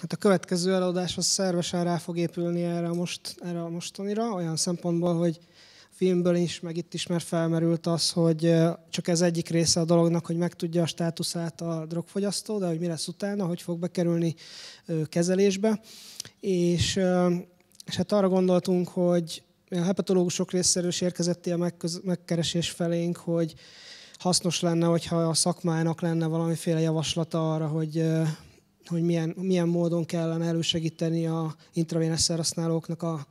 Hát a következő előadás az szervesen rá fog épülni erre a, most, erre a mostanira, olyan szempontból, hogy filmből is, meg itt is már felmerült az, hogy csak ez egyik része a dolognak, hogy megtudja a státuszát a drogfogyasztó, de hogy mi lesz utána, hogy fog bekerülni kezelésbe. És, és hát arra gondoltunk, hogy a hepatológusok részéről is érkezett a megkeresés felénk, hogy hasznos lenne, hogyha a szakmának lenne valamiféle javaslata arra, hogy hogy milyen, milyen módon kellene elősegíteni a intravénes szerhasználóknak a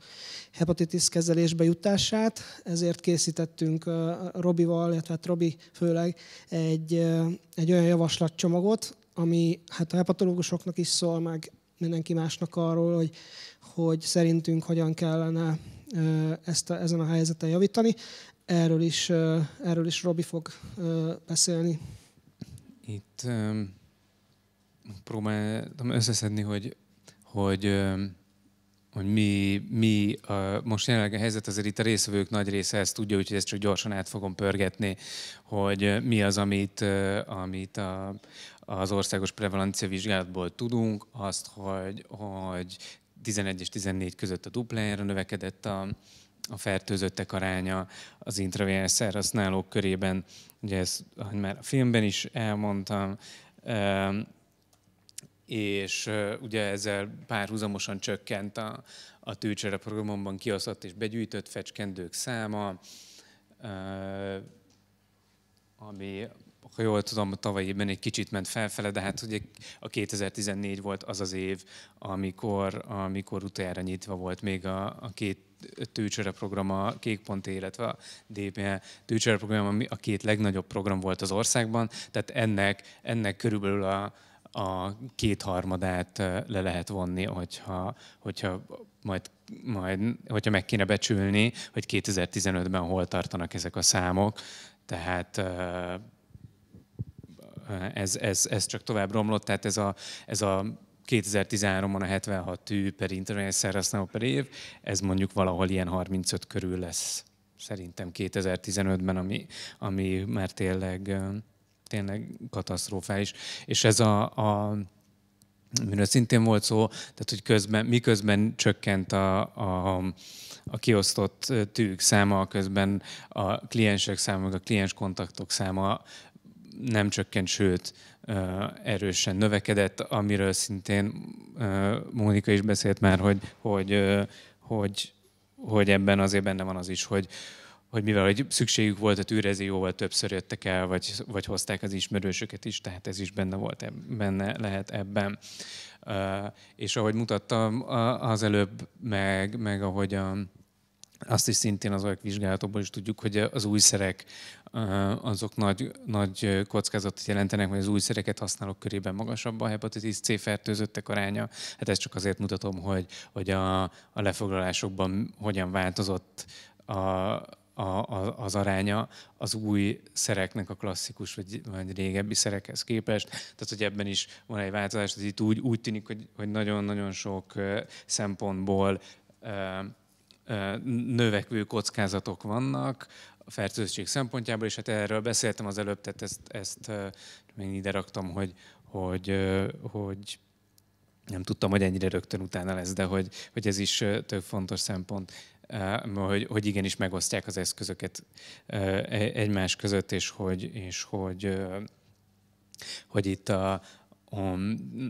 hepatitis kezelésbe jutását. Ezért készítettünk Robival, illetve hát Robi főleg egy, egy olyan javaslatcsomagot, ami hát a hepatológusoknak is szól, meg mindenki másnak arról, hogy, hogy szerintünk hogyan kellene ezt a, ezen a helyzeten javítani. Erről is, erről is Robi fog beszélni. Itt um próbáltam összeszedni, hogy, hogy, hogy mi, mi a, most jelenleg a helyzet, azért itt a részvők nagy része ezt tudja, úgyhogy ezt csak gyorsan át fogom pörgetni, hogy mi az, amit, amit a, az országos prevalencia vizsgálatból tudunk, azt, hogy, hogy 11 és 14 között a duplájára növekedett a, a fertőzöttek aránya az intravénás szerhasználók körében, ugye ezt már a filmben is elmondtam, és ugye ezzel párhuzamosan csökkent a, a tűcsere programomban kiaszott és begyűjtött fecskendők száma, ami, ha jól tudom, a tavalyi évben egy kicsit ment felfele, de hát ugye a 2014 volt az az év, amikor, amikor utoljára nyitva volt még a, a két tűcsere program, a Kékpont, illetve a DPE tűcsere program, ami a két legnagyobb program volt az országban, tehát ennek, ennek körülbelül a, a kétharmadát le lehet vonni, hogyha, hogyha majd, majd, hogyha meg kéne becsülni, hogy 2015-ben hol tartanak ezek a számok. Tehát ez, ez, ez csak tovább romlott, tehát ez a, ez a 2013-ban a 76 tű per internet szerhasználó per év, ez mondjuk valahol ilyen 35 körül lesz szerintem 2015-ben, ami, ami már tényleg tényleg katasztrofális. És ez a, a amiről szintén volt szó, tehát hogy közben, miközben csökkent a, a, a kiosztott tűk száma, közben a kliensek száma, meg a kliens kontaktok száma nem csökkent, sőt, erősen növekedett, amiről szintén Mónika is beszélt már, hogy, hogy, hogy, hogy ebben azért benne van az is, hogy, hogy mivel hogy szükségük volt a tűre, jóval többször jöttek el, vagy, vagy hozták az ismerősöket is, tehát ez is benne, volt, benne lehet ebben. Uh, és ahogy mutattam az előbb, meg, meg ahogy a, azt is szintén az olyan vizsgálatokból is tudjuk, hogy az újszerek azok nagy, nagy kockázatot jelentenek, hogy az újszereket használók körében magasabb a hepatitis C fertőzöttek aránya. Hát ezt csak azért mutatom, hogy, hogy a, a lefoglalásokban hogyan változott a, a, a, az aránya az új szereknek a klasszikus vagy, vagy régebbi szerekhez képest. Tehát, hogy ebben is van egy változás, tehát itt úgy, úgy tűnik, hogy, nagyon nagyon-nagyon sok szempontból növekvő kockázatok vannak a fertőzöttség szempontjából, és hát erről beszéltem az előbb, tehát ezt, ezt még ide raktam, hogy, hogy, hogy nem tudtam, hogy ennyire rögtön utána lesz, de hogy, hogy ez is több fontos szempont hogy, hogy igenis megosztják az eszközöket e, egymás között, és hogy, és hogy, hogy itt a, a,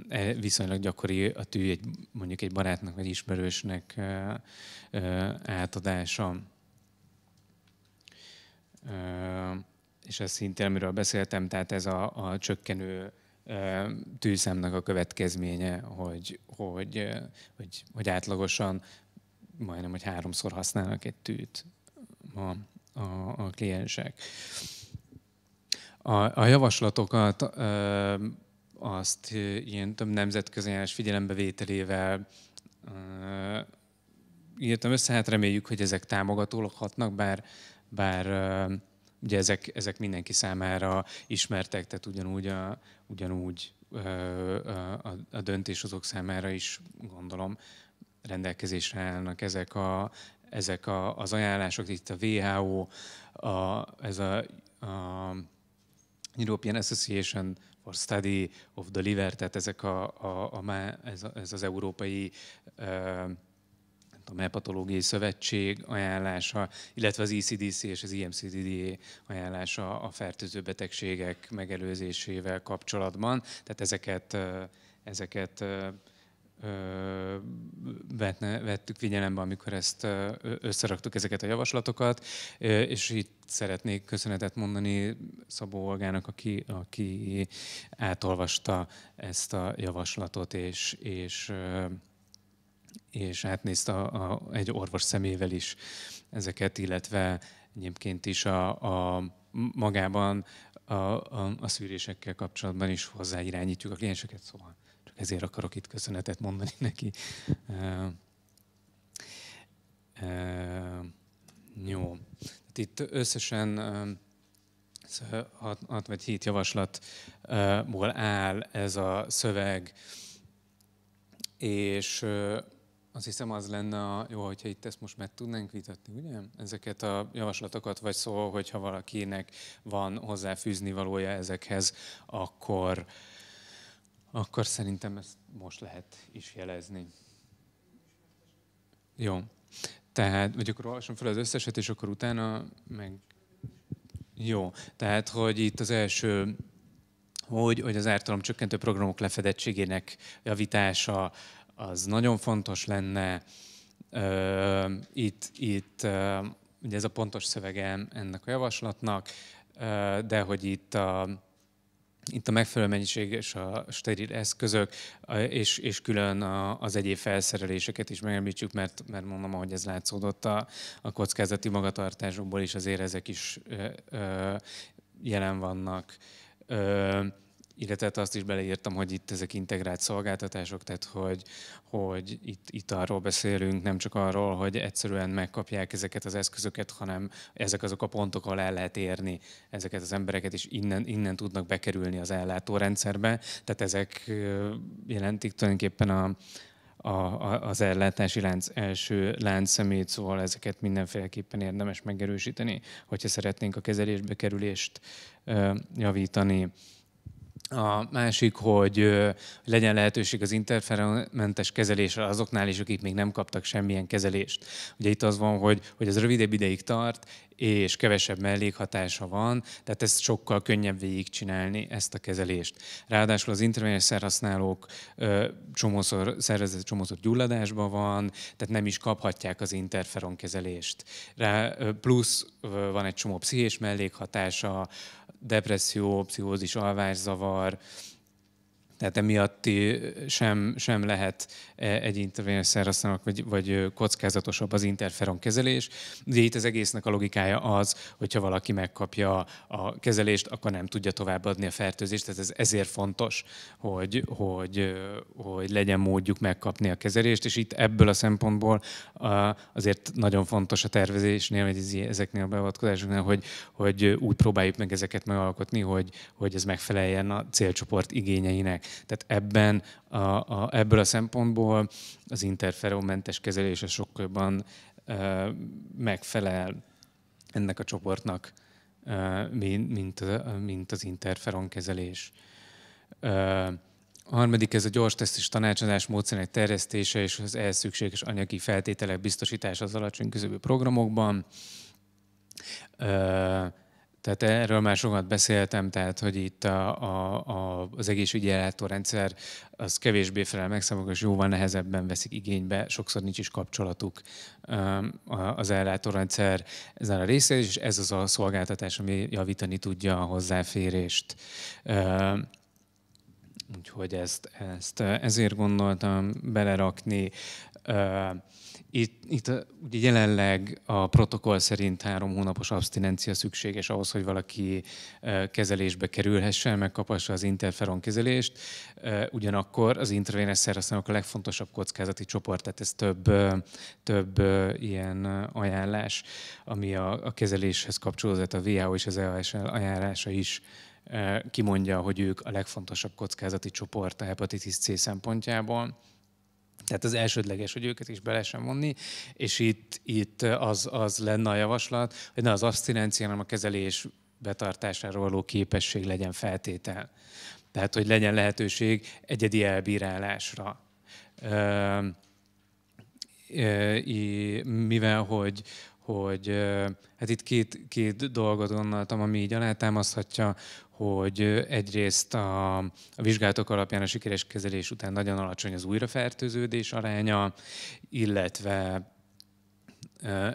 e, viszonylag gyakori a tű egy, mondjuk egy barátnak vagy ismerősnek átadása. És ez szintén, amiről beszéltem, tehát ez a, a csökkenő tűszámnak a következménye, hogy, hogy, hogy, hogy átlagosan majdnem, hogy háromszor használnak egy tűt a, a, a kliensek. A, a javaslatokat ö, azt ilyen több nemzetközi figyelembevételével ö, írtam össze, hát reméljük, hogy ezek támogatólag hatnak, bár, bár ö, ugye ezek, ezek mindenki számára ismertek, tehát ugyanúgy a, ugyanúgy a, a, a döntéshozók számára is gondolom rendelkezésre állnak ezek, a, ezek a, az ajánlások, itt a WHO, a, ez a, a European Association for Study of the Liver, tehát ezek a, a, a, ez, a ez az európai a mepatológiai Szövetség ajánlása, illetve az ECDC és az IMCDDA e ajánlása a fertőző betegségek megelőzésével kapcsolatban. Tehát ezeket, ezeket vetne, vettük figyelembe, amikor ezt összeraktuk ezeket a javaslatokat, és itt szeretnék köszönetet mondani Szabó Olgának, aki, aki átolvasta ezt a javaslatot, és, és és átnézte a, a, egy orvos szemével is ezeket, illetve egyébként is a, a magában a, a, a szűrésekkel kapcsolatban is hozzáirányítjuk a klienseket, szóval ezért akarok itt köszönetet mondani neki. E, e, jó. Itt összesen 6 szóval vagy 7 javaslatból áll ez a szöveg, és azt hiszem az lenne a, jó, hogyha itt ezt most meg tudnánk vitatni, ugye? Ezeket a javaslatokat, vagy szó, hogyha valakinek van hozzáfűzni valója ezekhez, akkor uh, akkor szerintem ezt most lehet is jelezni. Jó. Tehát, vagy akkor olvasom fel az összeset, és akkor utána meg... Jó. Tehát, hogy itt az első hogy, hogy az ártalom csökkentő programok lefedettségének javítása az nagyon fontos lenne. Itt, itt ugye ez a pontos szövegem ennek a javaslatnak, de hogy itt a, itt a megfelelő mennyiség és a steril eszközök, és, és külön az egyéb felszereléseket is megemlítsük, mert, mert mondom, ahogy ez látszódott a, a kockázati magatartásokból is, azért ezek is ö, ö, jelen vannak. Ö, illetve hát azt is beleírtam, hogy itt ezek integrált szolgáltatások, tehát hogy, hogy itt, itt arról beszélünk, nem csak arról, hogy egyszerűen megkapják ezeket az eszközöket, hanem ezek azok a pontok, ahol el lehet érni ezeket az embereket, és innen, innen tudnak bekerülni az ellátórendszerbe. Tehát ezek jelentik tulajdonképpen a, a, az ellátási lánc első láncszemét, szóval ezeket mindenféleképpen érdemes megerősíteni, hogyha szeretnénk a kezelésbe kerülést javítani. A másik, hogy legyen lehetőség az interferenmentes kezelésre azoknál is, akik még nem kaptak semmilyen kezelést. Ugye itt az van, hogy, hogy az rövidebb ideig tart, és kevesebb mellékhatása van, tehát ezt sokkal könnyebb végigcsinálni, ezt a kezelést. Ráadásul az intravenés szerhasználók csomószor, szervezet csomószor gyulladásban van, tehát nem is kaphatják az interferon kezelést. Rá, plusz van egy csomó pszichés mellékhatása, depresszió, pszichózis, alvászavar, tehát emiatt sem, sem lehet e, egy intervenes szerhasználók, vagy, vagy kockázatosabb az interferon kezelés. Ugye itt az egésznek a logikája az, hogyha valaki megkapja a kezelést, akkor nem tudja továbbadni a fertőzést. Tehát ez ezért fontos, hogy, hogy, hogy legyen módjuk megkapni a kezelést, és itt ebből a szempontból azért nagyon fontos a tervezésnél, vagy ezeknél a beavatkozásoknál, hogy, hogy úgy próbáljuk meg ezeket megalkotni, hogy, hogy ez megfeleljen a célcsoport igényeinek. Tehát ebben a, a, ebből a szempontból az interferomentes kezelés a sokkal jobban e, megfelel ennek a csoportnak, e, mint, mint, mint az interferon kezelés. E, a harmadik, ez a gyors és tanácsadás módszerek terjesztése és az elszükséges anyagi feltételek biztosítása az alacsony közöbbi programokban. E, tehát erről már sokat beszéltem, tehát hogy itt a, a, a, az egészségügyi ellátórendszer az kevésbé felel meg számukra, szóval és jóval nehezebben veszik igénybe, sokszor nincs is kapcsolatuk az ellátórendszer ezzel a része, és ez az a szolgáltatás, ami javítani tudja a hozzáférést. Úgyhogy ezt, ezt ezért gondoltam belerakni. Itt, itt ugye jelenleg a protokoll szerint három hónapos abstinencia szükséges ahhoz, hogy valaki kezelésbe kerülhessen, megkaphassa az interferon kezelést. Ugyanakkor az intravénes szerhasználók a legfontosabb kockázati csoport, tehát ez több, több ilyen ajánlás, ami a, a kezeléshez kapcsolódott, a WHO és az EASL ajánlása is kimondja, hogy ők a legfontosabb kockázati csoport a hepatitis C szempontjából tehát az elsődleges, hogy őket is be lehessen vonni, és itt, itt az, az lenne a javaslat, hogy ne az asztinencia, hanem a kezelés betartására való képesség legyen feltétel. Tehát, hogy legyen lehetőség egyedi elbírálásra. Mivel, hogy, hogy hát itt két, két dolgot gondoltam, ami így alátámaszthatja, hogy egyrészt a, a vizsgálatok alapján a sikeres kezelés után nagyon alacsony az újrafertőződés aránya, illetve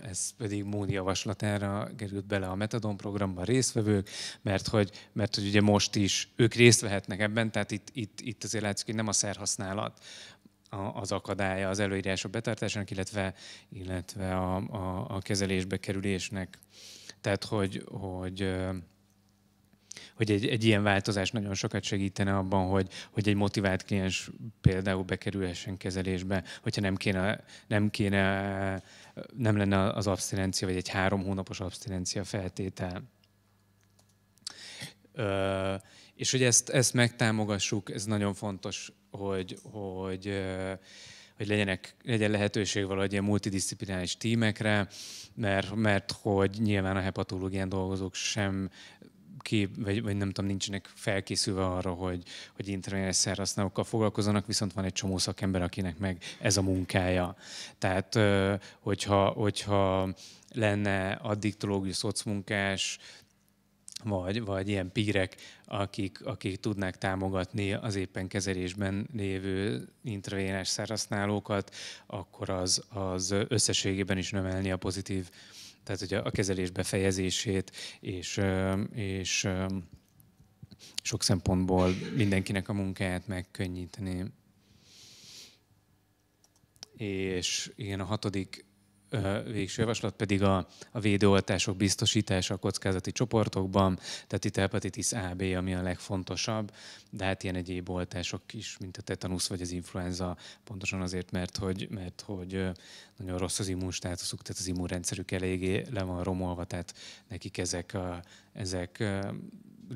ez pedig Móni javaslatára került bele a Metadon programban résztvevők, mert hogy, mert hogy ugye most is ők részt vehetnek ebben, tehát itt, itt, itt azért látszik, hogy nem a szerhasználat a, az akadálya az előírások betartásának, illetve, illetve a, a, a kezelésbe kerülésnek. Tehát, hogy, hogy hogy egy, egy ilyen változás nagyon sokat segítene abban, hogy, hogy egy motivált kliens például bekerülhessen kezelésbe, hogyha nem kéne, nem kéne, nem lenne az abstinencia, vagy egy három hónapos abstinencia feltétel. Ö, és hogy ezt, ezt megtámogassuk, ez nagyon fontos hogy, hogy, hogy legyenek, legyen lehetőség valahogy ilyen multidisziplinális tímekre, mert, mert hogy nyilván a hepatológián dolgozók sem ki vagy, vagy nem tudom, nincsenek felkészülve arra, hogy, hogy intravenés szerhasználókkal foglalkozzanak, viszont van egy csomó szakember, akinek meg ez a munkája. Tehát, hogyha, hogyha lenne addiktológus, szocmunkás, vagy, vagy ilyen pírek, akik, akik tudnák támogatni az éppen kezelésben lévő intravénás szerhasználókat, akkor az, az összességében is növelni a pozitív, tehát hogy a kezelés befejezését, és, és sok szempontból mindenkinek a munkáját megkönnyíteni. És igen, a hatodik végső javaslat pedig a, a védőoltások biztosítása a kockázati csoportokban, tehát itt hepatitis AB, ami a legfontosabb, de hát ilyen egyéb oltások is, mint a tetanusz vagy az influenza, pontosan azért, mert hogy, mert hogy nagyon rossz az immunstátuszuk, tehát az immunrendszerük eléggé le van romolva, tehát nekik ezek, a, ezek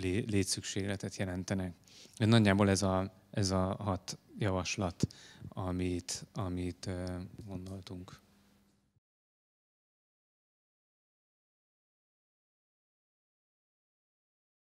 lé, létszükségletet jelentenek. Nagyjából ez a, ez a hat javaslat, amit, amit gondoltunk.